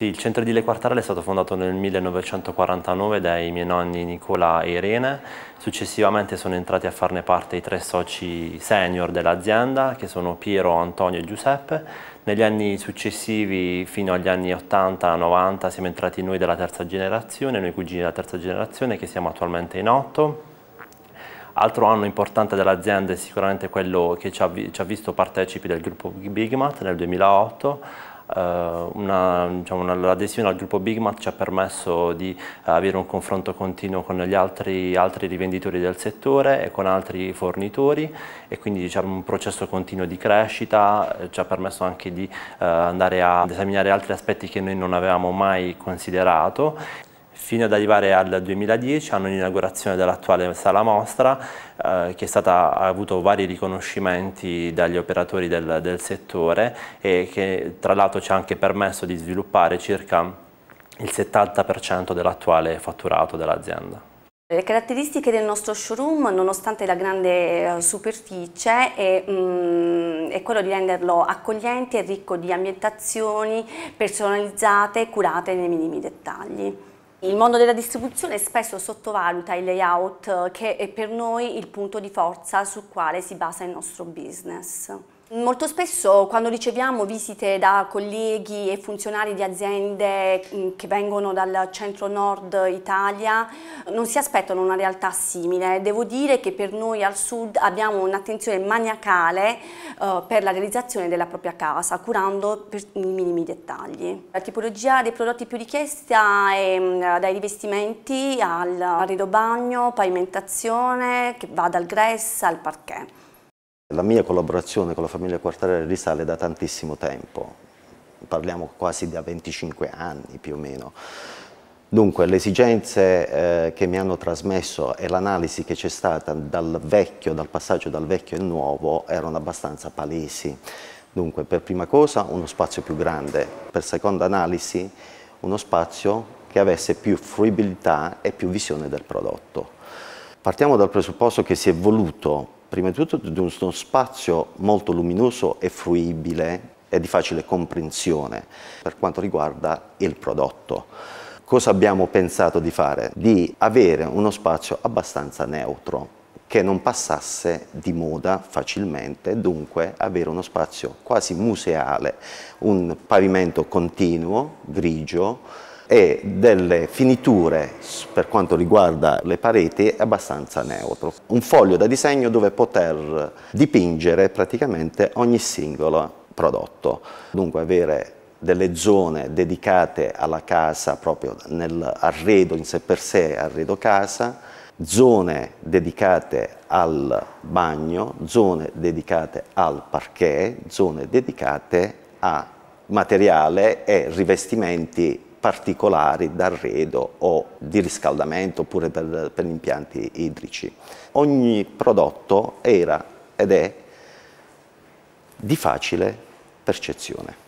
Sì, il centro di Le Quartarelle è stato fondato nel 1949 dai miei nonni Nicola e Irene, successivamente sono entrati a farne parte i tre soci senior dell'azienda che sono Piero, Antonio e Giuseppe. Negli anni successivi fino agli anni 80-90 siamo entrati noi della terza generazione, noi cugini della terza generazione che siamo attualmente in otto. Altro anno importante dell'azienda è sicuramente quello che ci ha, ci ha visto partecipi del gruppo Bigmat nel 2008 eh, diciamo, l'adesione al gruppo Bigmat ci ha permesso di eh, avere un confronto continuo con gli altri, altri rivenditori del settore e con altri fornitori e quindi diciamo, un processo continuo di crescita eh, ci ha permesso anche di andare ad esaminare altri aspetti che noi non avevamo mai considerato fino ad arrivare al 2010 hanno inaugurazione dell'attuale sala mostra eh, che stata, ha avuto vari riconoscimenti dagli operatori del, del settore e che tra l'altro ci ha anche permesso di sviluppare circa il 70% dell'attuale fatturato dell'azienda. Le caratteristiche del nostro showroom, nonostante la grande eh, superficie, è, mm, è, quello di renderlo accogliente e ricco di ambientazioni personalizzate e curate nei minimi dettagli. Il mondo della distribuzione spesso sottovaluta il layout eh, che è per noi il punto di forza sul quale si basa il nostro business. Molto spesso quando riceviamo visite da colleghi e funzionari di aziende mm, che vengono dal centro-nord Italia non si aspettano una realtà simile. Devo dire che per noi al sud abbiamo un'attenzione maniacale eh, per la realizzazione della propria casa, curando i minimi dettagli. La tipologia dei prodotti più richiesta è mm, dai rivestimenti all'arredo bagno, pavimentazione, che va dal grass al parquet. La mia collaborazione con la famiglia Quartarelli risale da tantissimo tempo, parliamo quasi da 25 anni più o meno. Dunque le esigenze eh, che mi hanno trasmesso e l'analisi che c'è stata dal vecchio, dal passaggio dal vecchio al nuovo erano abbastanza palesi. Dunque per prima cosa uno spazio più grande, per seconda analisi uno spazio che avesse più fruibilità e più visione del prodotto. Partiamo dal presupposto che si è voluto prima di tutto di uno spazio molto luminoso e fruibile e di facile comprensione per quanto riguarda il prodotto. Cosa abbiamo pensato di fare? Di avere uno spazio abbastanza neutro, che non passasse di moda facilmente, dunque avere uno spazio quasi museale, un pavimento continuo, grigio, e delle finiture per quanto riguarda le pareti abbastanza neutro. Un foglio da disegno dove poter dipingere praticamente ogni singolo prodotto, dunque avere delle zone dedicate alla casa proprio nell'arredo in sé per sé, arredo casa, zone dedicate al bagno, zone dedicate al parquet, zone dedicate a materiale e rivestimenti particolari d'arredo o di riscaldamento oppure per, per gli impianti idrici. Ogni prodotto era ed è di facile percezione.